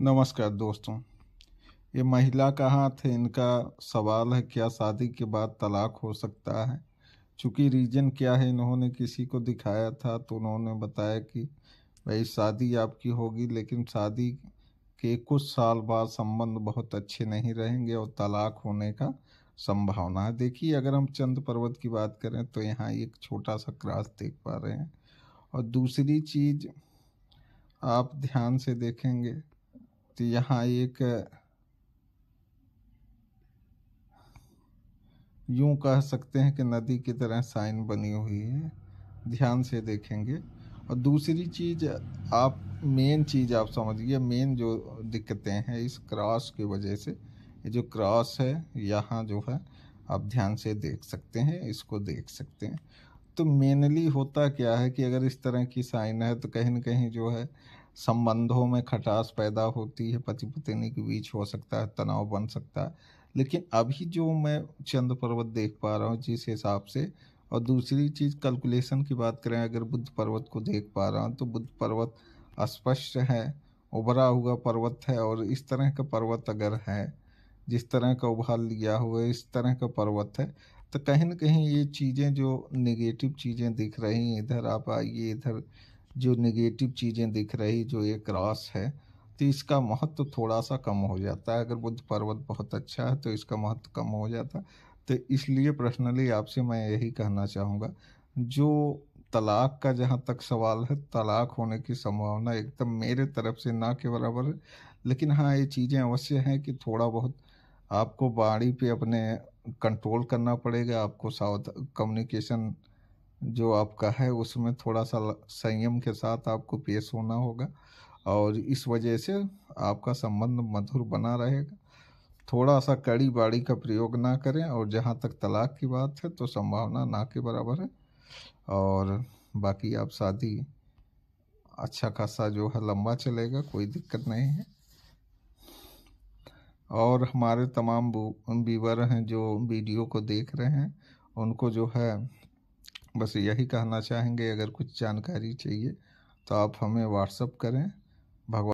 नमस्कार दोस्तों ये महिला कहाँ थे इनका सवाल है क्या शादी के बाद तलाक हो सकता है चूँकि रीज़न क्या है इन्होंने किसी को दिखाया था तो उन्होंने बताया कि भाई शादी आपकी होगी लेकिन शादी के कुछ साल बाद संबंध बहुत अच्छे नहीं रहेंगे और तलाक होने का संभावना है देखिए अगर हम चंद पर्वत की बात करें तो यहाँ एक छोटा सा क्रास देख पा रहे हैं और दूसरी चीज़ आप ध्यान से देखेंगे तो यहाँ एक यूं कह सकते हैं कि नदी की तरह साइन बनी हुई है ध्यान से देखेंगे और दूसरी चीज़ आप मेन चीज़ आप समझिए मेन जो दिक्कतें हैं इस क्रॉस की वजह से ये जो क्रॉस है यहाँ जो है आप ध्यान से देख सकते हैं इसको देख सकते हैं तो मेनली होता क्या है कि अगर इस तरह की साइन है तो कहीं ना कहीं जो है संबंधों में खटास पैदा होती है पति पत्नी के बीच हो सकता है तनाव बन सकता है लेकिन अभी जो मैं चंद्र पर्वत देख पा रहा हूँ जिस हिसाब से और दूसरी चीज़ कैलकुलेशन की बात करें अगर बुद्ध पर्वत को देख पा रहा हूँ तो बुद्ध पर्वत अस्पष्ट है उभरा हुआ पर्वत है और इस तरह का पर्वत अगर है जिस तरह का उभार लिया हुआ इस तरह का पर्वत है तो कहीं ना कहीं ये चीज़ें जो नेगेटिव चीज़ें दिख रही हैं इधर आप आइए इधर जो नेगेटिव चीज़ें दिख रही जो ये क्रॉस है तो इसका महत्व तो थोड़ा सा कम हो जाता है अगर बुद्ध पर्वत बहुत अच्छा है तो इसका महत्व कम हो जाता तो इसलिए पर्सनली आपसे मैं यही कहना चाहूँगा जो तलाक का जहाँ तक सवाल है तलाक होने की संभावना एकदम मेरे तरफ से ना के बराबर है लेकिन हाँ ये चीज़ें अवश्य हैं कि थोड़ा बहुत आपको बाड़ी पे अपने कंट्रोल करना पड़ेगा आपको साउथ कम्युनिकेशन जो आपका है उसमें थोड़ा सा संयम के साथ आपको पेश होना होगा और इस वजह से आपका संबंध मधुर बना रहेगा थोड़ा सा कड़ी बाड़ी का प्रयोग ना करें और जहाँ तक तलाक की बात है तो संभावना ना के बराबर है और बाकी आप शादी अच्छा खासा जो है लंबा चलेगा कोई दिक्कत नहीं है और हमारे तमाम व्यूवर हैं जो वीडियो को देख रहे हैं उनको जो है बस यही कहना चाहेंगे अगर कुछ जानकारी चाहिए तो आप हमें व्हाट्सअप करें भगवान